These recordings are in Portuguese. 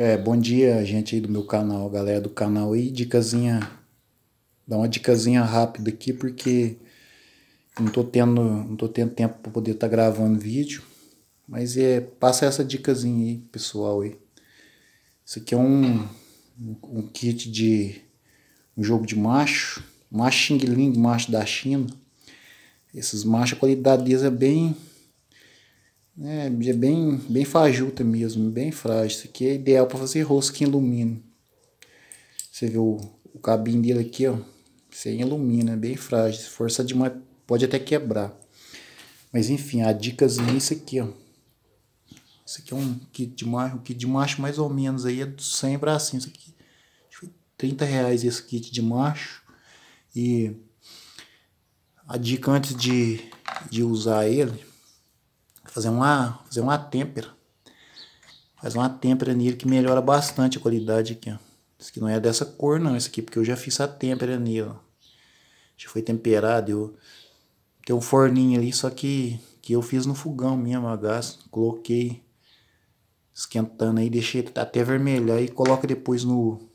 É, bom dia, gente aí do meu canal, galera do canal aí, dicasinha, dá uma dicasinha rápida aqui, porque não tô tendo, não tô tendo tempo para poder estar tá gravando vídeo, mas é, passa essa dicasinha aí, pessoal aí. Isso aqui é um, um kit de um jogo de macho, macho Xing Ling, macho da China. Esses machos, a qualidade deles é bem é, é bem, bem fajuta mesmo, bem frágil. Isso aqui é ideal para fazer rosca em alumínio. Você vê o, o cabinho dele aqui, ó. Sem ilumina é bem frágil. Se forçar demais, pode até quebrar. Mas enfim, a dica é isso aqui, ó. Isso aqui é um kit de macho, um kit de macho mais ou menos aí é 100 bracinhos. Isso aqui, acho que foi 30 reais esse kit de macho. E a dica antes de, de usar ele fazer uma, fazer uma têmpera. Faz uma têmpera nele que melhora bastante a qualidade aqui, ó. isso aqui não é dessa cor não, esse aqui, porque eu já fiz a têmpera nele, ó. Já foi temperado, eu... Tem um forninho ali, só que, que eu fiz no fogão mesmo, a gás. Coloquei esquentando aí, deixei até vermelha aí coloca depois no...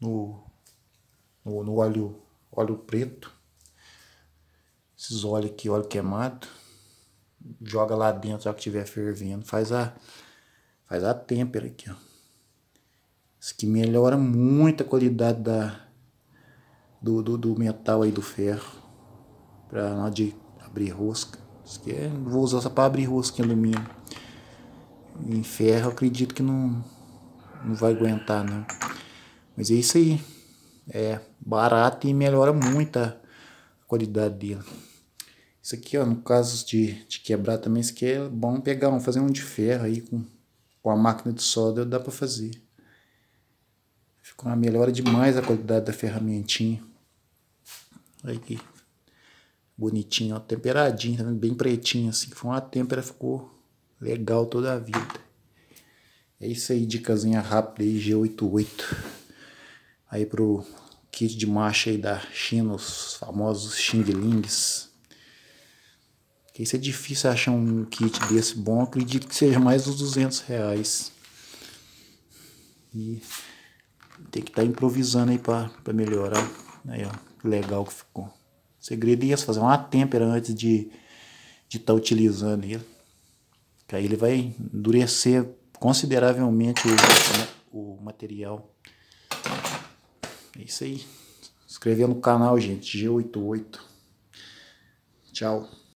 No... No, no óleo, óleo preto. Esses óleos aqui, óleo queimado joga lá dentro, já que estiver fervendo, faz a, faz a têmpera aqui, ó. Isso aqui melhora muito a qualidade da, do, do, do metal aí, do ferro, para na hora de abrir rosca. Isso aqui é, vou usar só para abrir rosca em alumínio. Em ferro, acredito que não, não vai aguentar, não. Mas é isso aí. É barato e melhora muito a qualidade dele. Isso aqui, ó, no caso de, de quebrar também, isso aqui é bom pegar um, fazer um de ferro aí com, com a máquina de solda, dá para fazer. Ficou uma melhora demais a qualidade da ferramentinha. Olha aqui. Bonitinho, ó, temperadinho, tá vendo? Bem pretinho assim, foi uma têmpera, ficou legal toda a vida. É isso aí, dicasinha rápida aí, G88. Aí pro kit de marcha aí da China, os famosos Xing Lings. Porque isso é difícil achar um kit desse bom. Acredito que seja mais uns 200 reais. E tem que estar tá improvisando aí para melhorar. Aí, ó, que legal que ficou. O segredo é isso, fazer uma têmpera antes de estar de tá utilizando ele. Que aí ele vai endurecer consideravelmente o, o material. É isso aí. Se inscrever no canal, gente. G88. Tchau.